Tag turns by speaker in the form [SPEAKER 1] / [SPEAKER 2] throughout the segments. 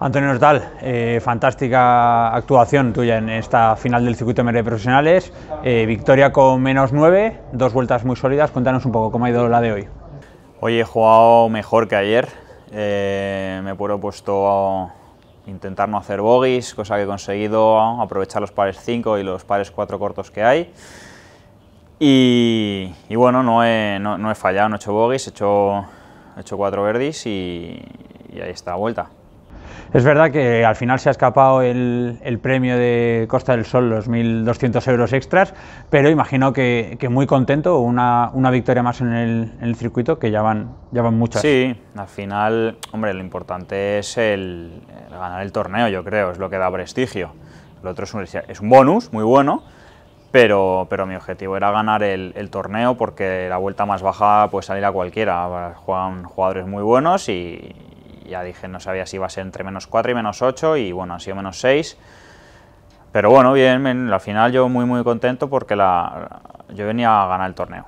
[SPEAKER 1] Antonio Hortal, eh, fantástica actuación tuya en esta final del circuito MR e profesionales. Eh, victoria con menos 9, dos vueltas muy sólidas. Cuéntanos un poco cómo ha ido la de hoy.
[SPEAKER 2] Hoy he jugado mejor que ayer. Eh, me he propuesto a intentar no hacer bogies, cosa que he conseguido aprovechar los pares 5 y los pares 4 cortos que hay. Y, bueno, no he, fallado, no he hecho bogies, he hecho, hecho 4 verdis y, ahí está, la vuelta.
[SPEAKER 1] Es verdad que al final se ha escapado el, premio de Costa del Sol, los 1.200 euros extras, pero imagino que, muy contento, una, victoria más en el, circuito, que ya van, ya van, muchas. Sí,
[SPEAKER 2] al final, hombre, lo importante es el, ganar el torneo, yo creo, es lo que da prestigio. Lo otro es un, bonus muy bueno, pero, mi objetivo era ganar el, el, torneo porque la vuelta más baja puede salir a cualquiera. Juegan jugadores muy buenos y, ya dije, no sabía si iba a ser entre menos 4 y menos 8 y bueno, han sido menos 6. Pero bueno, bien, en al final yo muy muy contento porque yo venía a ganar el torneo.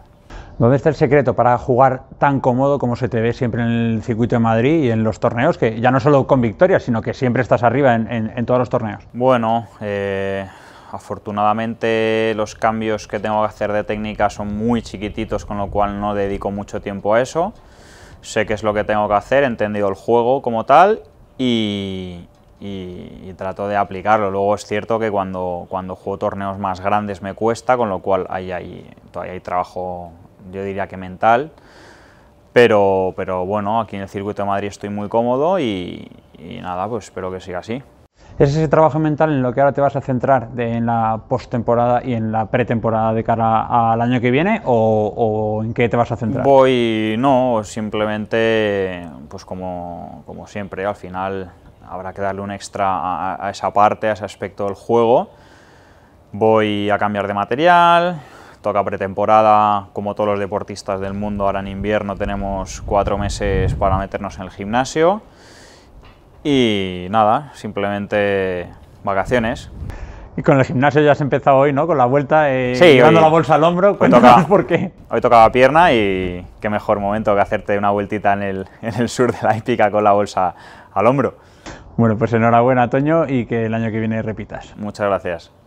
[SPEAKER 1] ¿Dónde está el secreto para jugar tan cómodo como se te ve siempre en el circuito de Madrid y en los torneos? Que ya no solo con victorias, sino que siempre estás arriba en, todos los torneos.
[SPEAKER 2] Bueno, eh, afortunadamente los cambios que tengo que hacer de técnica son muy chiquititos, con lo cual no dedico mucho tiempo a eso sé qué es lo que tengo que hacer, he entendido el juego como tal y, trato de aplicarlo. Luego es cierto que cuando, cuando juego torneos más grandes me cuesta, con lo cual ahí hay, todavía hay trabajo, yo diría que mental, pero, pero bueno, aquí en el circuito de Madrid estoy muy cómodo y nada, pues espero que siga así.
[SPEAKER 1] Es ese trabajo mental en lo que ahora te vas a centrar en la postemporada y en la pretemporada de cara al año que viene o, en qué te vas a centrar.
[SPEAKER 2] Voy, no, simplemente, pues como, siempre, al final habrá que darle un extra a, a, esa parte, a ese aspecto del juego. Voy a cambiar de material, toca pretemporada, como todos los deportistas del mundo, ahora en invierno tenemos cuatro meses para meternos en el gimnasio. Y nada, simplemente vacaciones.
[SPEAKER 1] Y con el gimnasio ya has empezado hoy, ¿no? Con la vuelta, eh, llevando la bolsa al hombro. Hoy
[SPEAKER 2] toca por qué. Hoy tocaba pierna y qué mejor momento que hacerte una vueltita en el, en el sur de la hípica con la bolsa al hombro. Bueno, pues enhorabuena, Toño, y que el año que viene repitas. Muchas gracias.